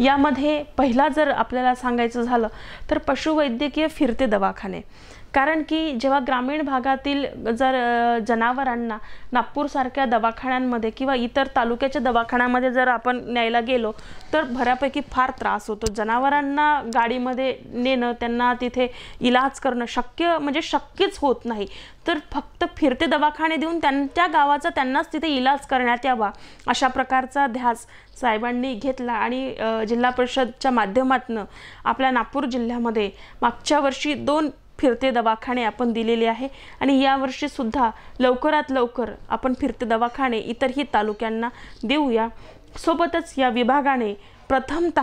यामध्ये पहिला जर आपल्याला सांगायचं झालं तर पशुवैद्यकीय फिरते दवाखाने कारण की जेव्हा ग्रामीण भागातील जर जनावरांना नागपूरसारख्या दवाखान्यांमध्ये किंवा इतर तालुक्याच्या दवाखान्यामध्ये जर आपण न्यायला गेलो तर बऱ्यापैकी फार त्रास होतो जनावरांना गाडीमध्ये नेणं त्यांना तिथे इलाज करणं शक्य म्हणजे शक्यच होत नाही तर फक्त फिरते दवाखाने देऊन त्यांच्या गावाचा त्यांनाच तिथे इलाज करण्यात यावा अशा प्रकारचा ध्यास साहेबांनी घेतला आणि जिल्हा परिषदच्या माध्यमातून आपल्या नागपूर जिल्ह्यामध्ये मागच्या वर्षी दोन फिरते दवाखाने आपण दिलेले आहे आणि यावर्षीसुद्धा लवकरात लवकर आपण फिरते दवाखाने इतरही तालुक्यांना देऊया सोबतच या विभागाने प्रथमत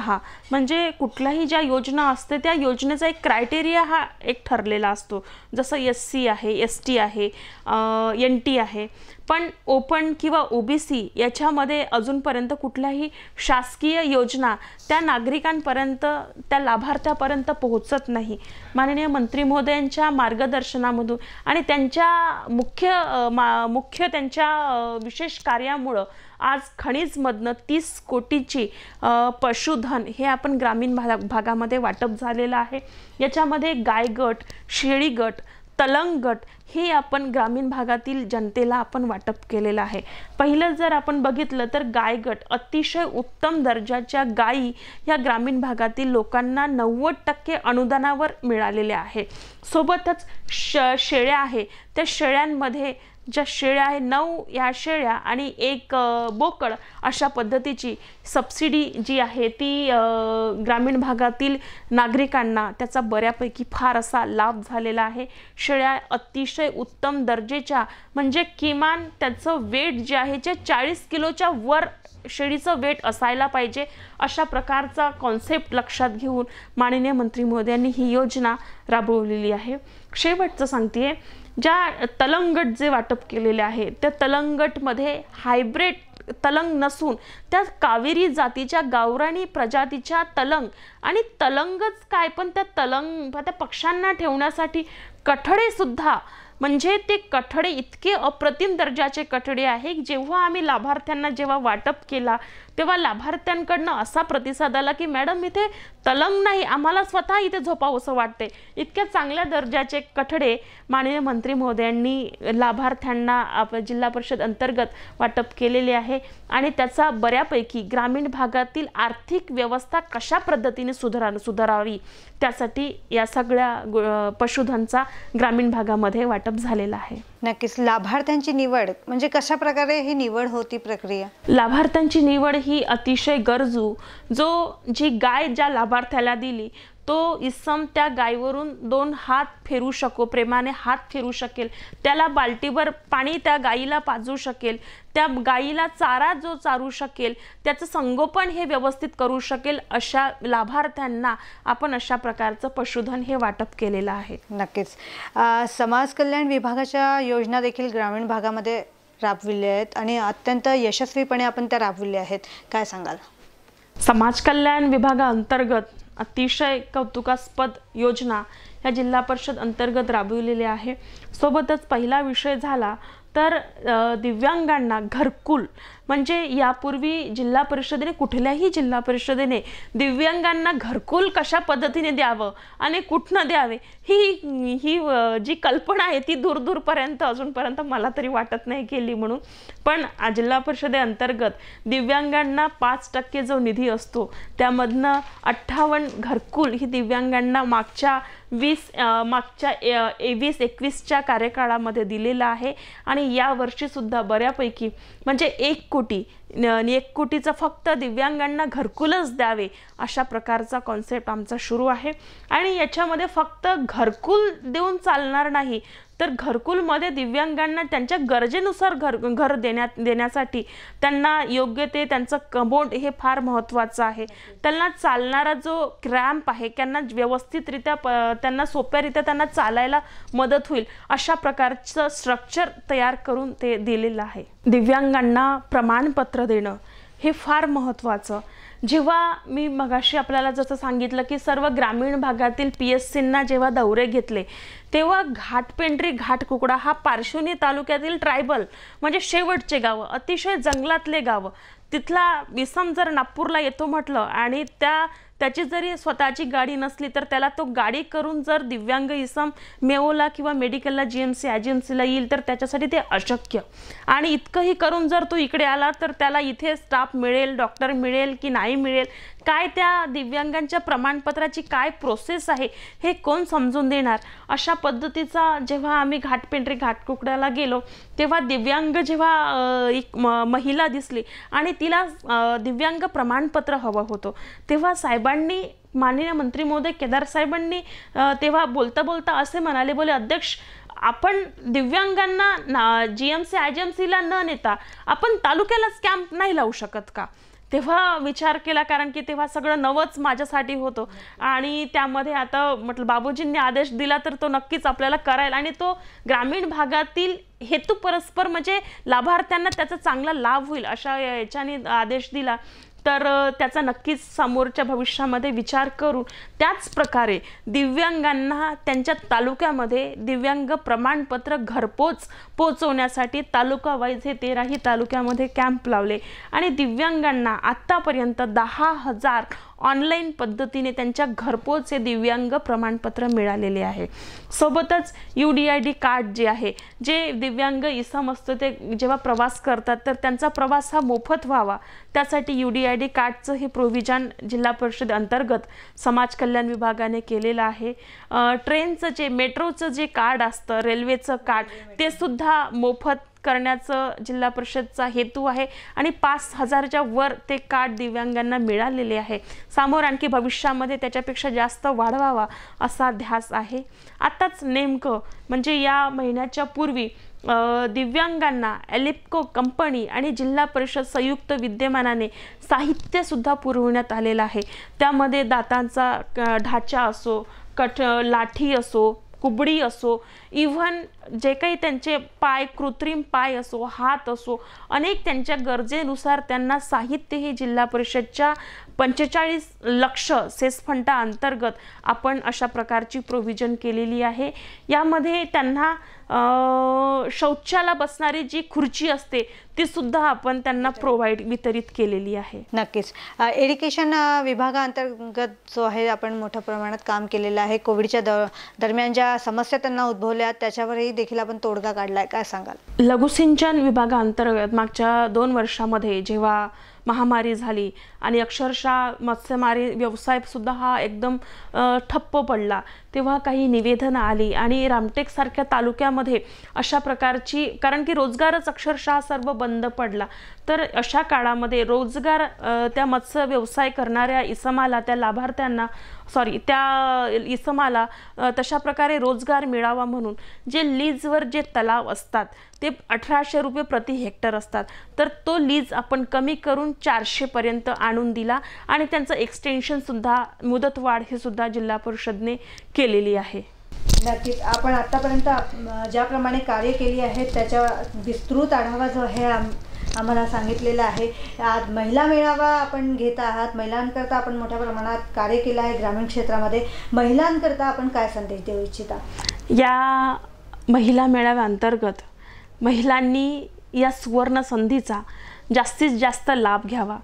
म्हणजे कुठल्याही ज्या योजना असते त्या योजनेचा एक क्रायटेरिया हा एक ठरलेला असतो जसं एस सी आहे एस टी आहे एन टी आहे पण ओपन किंवा ओ बी सी याच्यामध्ये अजूनपर्यंत कुठल्याही शासकीय योजना त्या नागरिकांपर्यंत त्या लाभार्थ्यापर्यंत पोहोचत नाही माननीय मंत्री महोदयांच्या मार्गदर्शनामधून आणि त्यांच्या मुख्य मा मुख्य त्यांच्या विशेष कार्यामुळं आज खनिजमधनं तीस कोटीची पशुधन हे आपण ग्रामीण भा भागामध्ये वाटप झालेलं आहे याच्यामध्ये गायगट शेळीगट गट हे आपण ग्रामीण भागातील जनतेला आपण वाटप केलेलं आहे पहिलं जर आपण बघितलं तर गायगट अतिशय उत्तम दर्जाच्या गायी या ग्रामीण भागातील लोकांना नव्वद टक्के अनुदानावर मिळालेले आहे सोबतच श शेळ्या आहे त्या शेळ्यांमध्ये ज्या शेळ्या आहे नऊ या शेळ्या आणि एक बोकड अशा पद्धतीची सबसिडी जी आहे ती ग्रामीण भागातील नागरिकांना त्याचा बऱ्यापैकी फार असा लाभ झालेला आहे शेळ्या अतिशय उत्तम दर्जेच्या म्हणजे किमान त्याचं वेट जे आहे जे चाळीस किलोच्या वर शेळीचं वेट असायला पाहिजे अशा प्रकारचा कॉन्सेप्ट लक्षात घेऊन माननीय मंत्री मोदी यांनी ही योजना राबवलेली आहे शेवटचं सांगते ज्या तलंगट जे वाटप केलेले आहे त्या तलंगटमध्ये हायब्रेड तलंग नसून त्या कावेरी जातीच्या गावराणी प्रजातीच्या तलंग आणि तलंगच काय पण त्या तलंग त्या पक्ष्यांना ठेवण्यासाठी कठडेसुद्धा म्हणजे ते कठडे इतके अप्रतिम दर्जाचे कठडे आहे जेव्हा आम्ही लाभार्थ्यांना जेव्हा वाटप केला तेव्हा लाभार्थ्यांकडनं असा प्रतिसाद आला की मॅडम इथे तलंग नाही आम्हाला स्वतः इथे असं वाटते इतक्या चांगल्या दर्जाचे कठडे माननीय मंत्री महोदयांनी लाभार्थ्यांना आप जिल्हा परिषद अंतर्गत वाटप केलेले आहे आणि त्याचा बऱ्यापैकी ग्रामीण भागातील आर्थिक व्यवस्था कशा पद्धतीने सुधारा सुधारावी त्यासाठी या सगळ्या पशुधनचा ग्रामीण भागामध्ये वाटप झालेला आहे नक्कीच लाभार्थ्यांची निवड म्हणजे कशा प्रकारे ही निवड होती प्रक्रिया लाभार्थ्यांची निवड ही अतिशय गरजू जो जी गाय ज्या लाभार्थ्याला दिली तो इसम त्या गायीवरून दोन हात फिरू शको प्रेमाने हात फिरू शकेल त्याला बाल्टीवर पाणी त्या गायीला पाजू शकेल त्या गायीला चारा जो चारू शकेल त्याचं संगोपन हे व्यवस्थित करू शकेल अशा लाभार्थ्यांना आपण अशा प्रकारचं पशुधन हे वाटप केलेलं आहे नक्कीच समाज कल्याण विभागाच्या योजना देखील ग्रामीण भागामध्ये राबविल्या आहेत आणि अत्यंत यशस्वीपणे आपण त्या राबविल्या आहेत काय सांगाल समाज कल्याण विभागाअंतर्गत अतिशय कौतुकास्पद योजना या जिल्हा परिषद अंतर्गत राबविलेल्या आहे सोबतच पहिला विषय झाला तर दिव्यांगांना घरकुल म्हणजे यापूर्वी जिल्हा परिषदेने कुठल्याही जिल्हा परिषदेने दिव्यांगांना घरकुल कशा पद्धतीने द्यावं आणि कुठनं द्यावे ही ही जी कल्पना आहे ती दूरदूरपर्यंत अजूनपर्यंत मला तरी वाटत नाही केली म्हणून पण जिल्हा परिषदेअंतर्गत दिव्यांगांना पाच टक्के जो निधी असतो त्यामधनं अठ्ठावन्न घरकुल ही दिव्यांगांना मागच्या वीस मागच्या वीस एकवीसच्या कार्यकाळामध्ये दिलेला आहे आणि यावर्षीसुद्धा बऱ्यापैकी म्हणजे एक कोटी एक कोटीचं फक्त दिव्यांगांना घरकुलच द्यावे अशा प्रकारचा कॉन्सेप्ट आमचा सुरू आहे आणि याच्यामध्ये फक्त घरकुल देऊन चालणार नाही तर घरकुलमध्ये दिव्यांगांना त्यांच्या गरजेनुसार घर घर देण्यात देण्यासाठी त्यांना योग्य ते त्यांचं कमोड हे फार महत्त्वाचं आहे त्यांना चालणारा जो क्रॅम्प आहे त्यांना व्यवस्थितरित्या प त्यांना सोप्यारित्या त्यांना चालायला मदत होईल अशा प्रकारचं स्ट्रक्चर तयार करून ते दिलेलं आहे दिव्यांगांना प्रमाणपत्र देणं हे फार महत्त्वाचं जेव्हा मी मगाशी आपल्याला जसं सांगितलं की सर्व ग्रामीण भागातील पी एस सींना जेव्हा दौरे घेतले तेव्हा घाटपेंढरी घाटकुकडा हा पार्श्वनी तालुक्यातील ट्रायबल म्हणजे शेवटचे गावं अतिशय जंगलातले गावं तिथला विसम जर नागपूरला येतो म्हटलं आणि त्या त्याची जरी स्वतःची गाडी नसली तर त्याला तो गाडी करून जर दिव्यांग इसम मेओला किंवा मेडिकलला जी एम सी एजन्सीला येईल तर त्याच्यासाठी ते अशक्य आणि इतकंही करून जर तो इकडे आला तर त्याला इथे स्टाफ मिळेल डॉक्टर मिळेल की नाही मिळेल काय त्या दिव्यांगांच्या प्रमाणपत्राची काय प्रोसेस आहे हे कोण समजून देणार अशा पद्धतीचा जेव्हा आम्ही घाटपेंढरी घाटकुकड्याला गेलो तेव्हा दिव्यांग जेव्हा एक म महिला दिसली आणि तिला दिव्यांग प्रमाणपत्र हवं होतं तेव्हा साहेबांनी माननीय मंत्री महोदय केदार साहेबांनी तेव्हा बोलता बोलता असे म्हणाले बोले अध्यक्ष आपण दिव्यांगांना ना G M C I G M सीला न नेता आपण तालुक्यालाच कॅम्प नाही लावू शकत का तेव्हा विचार केला कारण की तेव्हा सगळं नवंच माझ्यासाठी होतं आणि त्यामध्ये आता म्हटलं बाबूजींनी आदेश दिला तर तो नक्कीच आपल्याला करायला आणि तो ग्रामीण भागातील हेतू परस्पर म्हणजे लाभार्थ्यांना त्याचा चांगला लाभ होईल अशा याच्याने आदेश दिला तर त्याचा नक्कीच समोरच्या भविष्यामध्ये विचार करून त्याच प्रकारे दिव्यांगांना त्यांच्या तालुक्यामध्ये दिव्यांग प्रमाणपत्र घरपोच पोचवण्यासाठी तालुका वाईज हे तेराही तालुक्यामध्ये कॅम्प लावले आणि दिव्यांगांना आत्तापर्यंत दहा हजार ऑनलाईन पद्धतीने त्यांच्या घरपोच हे दिव्यांग प्रमाणपत्र मिळालेले आहे सोबतच U D I D card जे आहे जे दिव्यांग इसम असतो ते जेव्हा प्रवास करतात तर त्यांचा प्रवास हा मोफत व्हावा त्यासाठी यू डी आय डी कार्डचं हे प्रोव्हिजन जिल्हा परिषद अंतर्गत समाज कल्याण विभागाने केलेलं आहे ट्रेनचं जे मेट्रोचं जे कार्ड असतं रेल्वेचं कार्ड ते सुद्धा मोफत करण्याचं जिल्हा परिषदचा हेतू आहे आणि पाच हजारच्या वर ते कार्ड दिव्यांगांना मिळालेले आहे समोर आणखी भविष्यामध्ये त्याच्यापेक्षा जास्त वाढवावा असा ध्यास आहे आताच नेमकं म्हणजे या महिन्याच्या पूर्वी दिव्यांगांना एलिप्को कंपनी आणि जिल्हा परिषद संयुक्त विद्यमानाने साहित्यसुद्धा पुरवण्यात आलेलं आहे त्यामध्ये दातांचा ढाचा असो कठ लाठी असो कुबडी असो इव्हन जे काही त्यांचे पाय कृत्रिम पाय असो हात असो अनेक त्यांच्या गरजेनुसार त्यांना साहित्य हे जिल्हा परिषदच्या पंचेचाळीस लक्ष सेस अंतर्गत आपण अशा प्रकारची प्रोव्हिजन केलेली आहे यामध्ये त्यांना शौचाला बसणारी जी खुर्ची असते ती सुद्धा आपण त्यांना प्रोव्हाइड वितरित केलेली आहे नक्कीच एडुकेशन विभागाअंतर्गत जो आहे आपण मोठ्या प्रमाणात काम केलेलं आहे कोविडच्या दरम्यान ज्या समस्या त्यांना उद्भवल्या त्याच्यावरही देखील आपण तोडगा काढला आहे काय सांगाल लघुसिंचन विभागाअंतर्गत मागच्या दोन वर्षामध्ये जेव्हा महामारी झाली आणि अक्षरशः मत्स्यमारी व्यवसायसुद्धा हा एकदम ठप्प पडला तेव्हा काही निवेदनं आली आणि रामटेकसारख्या तालुक्यामध्ये अशा प्रकारची कारण की रोजगारच अक्षरशः सर्व बंद पडला तर अशा काळामध्ये रोजगार त्या मत्स्य व्यवसाय करणाऱ्या इसमाला त्या लाभार्थ्यांना सॉरी त्या इसमाला तशा प्रकारे रोजगार मिळावा म्हणून जे लीजवर जे तलाव असतात ते अठराशे रुपये प्रति हेक्टर असतात तर तो लीज आपण कमी करून चारशेपर्यंत आणून दिला आणि त्यांचं एक्सटेन्शनसुद्धा मुदतवाढ हे सुद्धा जिल्हा परिषदने केलेली आहे नक्कीच आपण आतापर्यंत ज्याप्रमाणे कार्य केली आहेत त्याच्या विस्तृत आढावा जो आहे आम्हाला सांगितलेलं आहे आज महिला मेळावा आपण घेत आहात महिलांकरता आपण मोठ्या प्रमाणात कार्य केलं आहे ग्रामीण क्षेत्रामध्ये महिलांकरता आपण काय संदेश देऊ इच्छिता या महिला मेळाव्याअंतर्गत महिलांनी या सुवर्ण संधीचा जास्तीत जास्त लाभ घ्यावा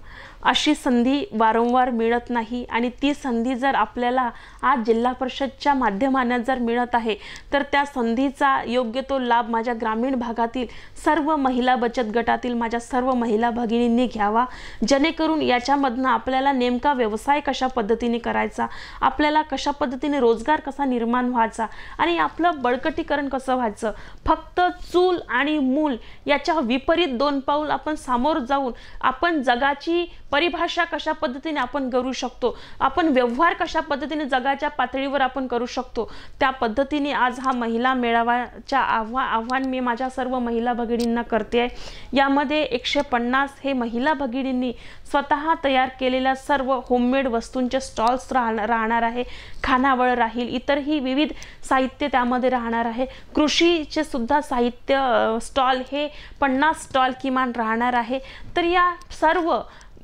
अशी संधी वारंवार मिळत नाही आणि ती संधी जर आपल्याला आज जिल्हा परिषदच्या माध्यमानं जर मिळत आहे तर त्या संधीचा योग्य तो लाभ माझ्या ग्रामीण भागातील सर्व महिला बचत गटातील माझ्या सर्व महिला भगिनींनी घ्यावा जेणेकरून याच्यामधनं आपल्याला नेमका व्यवसाय कशा पद्धतीने करायचा आपल्याला कशा पद्धतीने रोजगार कसा निर्माण व्हायचा आणि आपलं बळकटीकरण कसं व्हायचं फक्त चूल आणि मूल याच्या विपरीत दोन पाऊल आपण सामोर जाऊन आपण जगाची परिभाषा कशा पद्धतीने आपण करू शकतो आपण व्यवहार कशा पद्धतीने जगाच्या पातळीवर आपण करू शकतो त्या पद्धतीने आज हा महिला मेळाव्याच्या आव्हा आव्हान मी माझ्या सर्व महिला भगिनींना करते आहे यामध्ये एकशे पन्नास हे महिला भगिनींनी स्वतः तयार केलेल्या सर्व होममेड वस्तूंचे स्टॉल्स राहणार राहणार आहे खानावळ राहील इतरही विविध साहित्य त्यामध्ये राहणार आहे कृषीचे सुद्धा साहित्य स्टॉल हे पन्नास स्टॉल किमान राहणार आहे तर या सर्व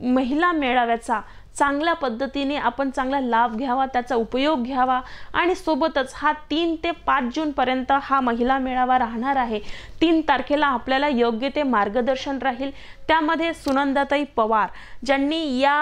महिला मेळाव्याचा चांगल्या पद्धतीने आपण चांगला लाभ घ्यावा त्याचा उपयोग घ्यावा आणि सोबतच हा तीन ते पाच जूनपर्यंत हा महिला मेळावा राहणार आहे तीन तारखेला आपल्याला योग्य ते मार्गदर्शन राहील त्यामध्ये सुनंदाताई पवार ज्यांनी या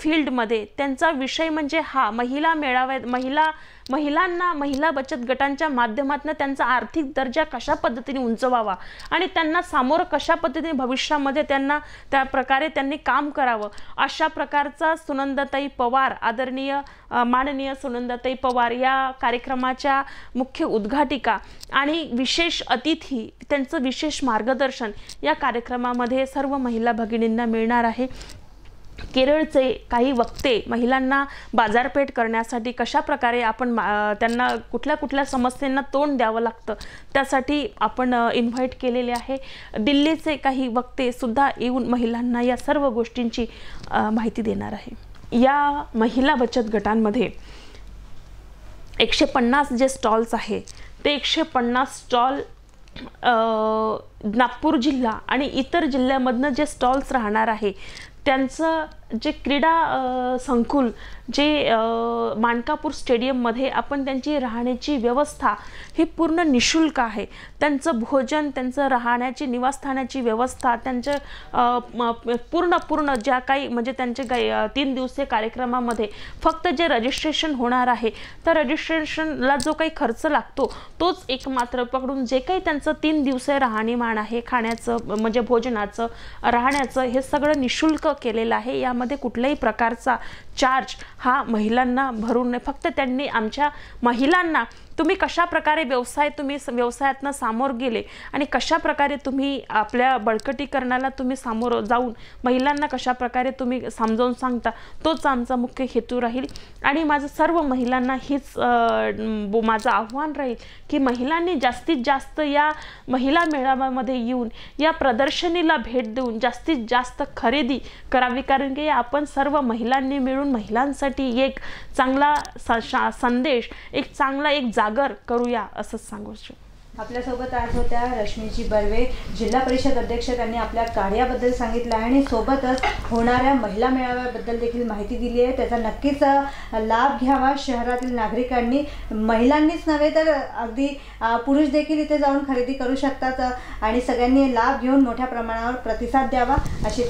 फील्डमध्ये त्यांचा विषय म्हणजे हा महिला मेळाव्या महिला महिलांना महिला बचत गटांच्या माध्यमातून त्यांचा आर्थिक दर्जा कशा पद्धतीने उंचवावा आणि त्यांना सामोरं कशा पद्धतीने भविष्यामध्ये त्यांना त्या प्रकारे त्यांनी काम करावं अशा प्रकारचा सुनंदाताई पवार आदरणीय माननीय सुनंदाताई पवार या कार्यक्रमाच्या मुख्य उद्घाटिका आणि विशेष अतिथी त्यांचं विशेष मार्गदर्शन या कार्यक्रमामध्ये सर्व महिला भगिनींना मिळणार आहे केरळचे काही वक्ते महिलांना बाजारपेठ करण्यासाठी कशा प्रकारे आपण त्यांना कुठल्या कुठल्या समस्यांना तोंड द्यावं लागतं त्यासाठी आपण इन्व्हाइट केलेले आहे दिल्लीचे काही वक्ते सुद्धा येऊन महिलांना या सर्व गोष्टींची माहिती देणार आहे या महिला बचत गटांमध्ये एकशे पन्नास जे स्टॉल्स आहे ते एकशे पन्नास स्टॉल नागपूर जिल्हा आणि इतर जिल्ह्यामधनं जे स्टॉल्स राहणार आहे त्यांचं जे क्रीडा संकुल जे मानकापूर स्टेडियममध्ये आपण त्यांची राहण्याची व्यवस्था ही पूर्ण निशुल्क आहे त्यांचं भोजन त्यांचं राहण्याची निवासस्थानाची व्यवस्था त्यांच्या पूर्ण पूर्ण ज्या काही म्हणजे त्यांचे काही तीन दिवसीय कार्यक्रमामध्ये फक्त जे रजिस्ट्रेशन होणार आहे तर रजिस्ट्रेशनला जो काही खर्च लागतो तोच एकमात्र पकडून जे काही त्यांचं तीन दिवसीय राहणीमान आहे खाण्याचं म्हणजे भोजनाचं राहण्याचं हे सगळं निशुल्क केलेलं आहे या यामध्ये कुठल्याही प्रकारचा चार्ज हा महिलांना भरून नये फक्त त्यांनी आमच्या महिलांना तुम्ही कशाप्रकारे व्यवसाय तुम्ही व्यवसायातनं सामोर गेले आणि कशाप्रकारे तुम्ही आपल्या बळकटीकरणाला तुम्ही सामोर जाऊन महिलांना कशाप्रकारे तुम्ही समजावून सांगता तोच आमचा मुख्य हेतू राहील आणि माझं सर्व महिलांना हीच माझं आव्हान राहील की महिलांनी जास्तीत जास्त या महिला मेळाव्यामध्ये येऊन या प्रदर्शनीला भेट देऊन जास्तीत जास्त खरेदी करावी कारण की आपण सर्व महिलांनी मिळून महिलांसाठी एक चांगला संदेश एक चांगला एक जागर करूया असंच सांगू शकतो आपल्यासोबत आज होत्या रश्मीजी बर्वे जिल्हा परिषद अध्यक्ष त्यांनी आपल्या कार्याबद्दल सांगितलं आहे आणि सोबतच होणाऱ्या महिला मेळाव्याबद्दल देखील माहिती दिली आहे त्याचा नक्कीच लाभ घ्यावा शहरातील नागरिकांनी महिलांनीच नव्हे तर अगदी पुरुष देखील इथे जाऊन खरेदी करू शकतात आणि सगळ्यांनी लाभ घेऊन मोठ्या प्रमाणावर प्रतिसाद द्यावा अशी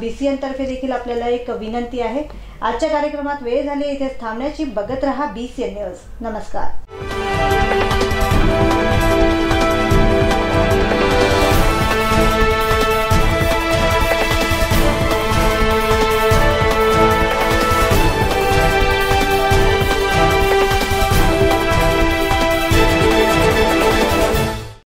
बी सी एनतर्फे देखील आपल्याला एक विनंती आहे आजच्या कार्यक्रमात वेळ झाली इथे थांबण्याची बघत रहा बी सी एन न्यूज नमस्कार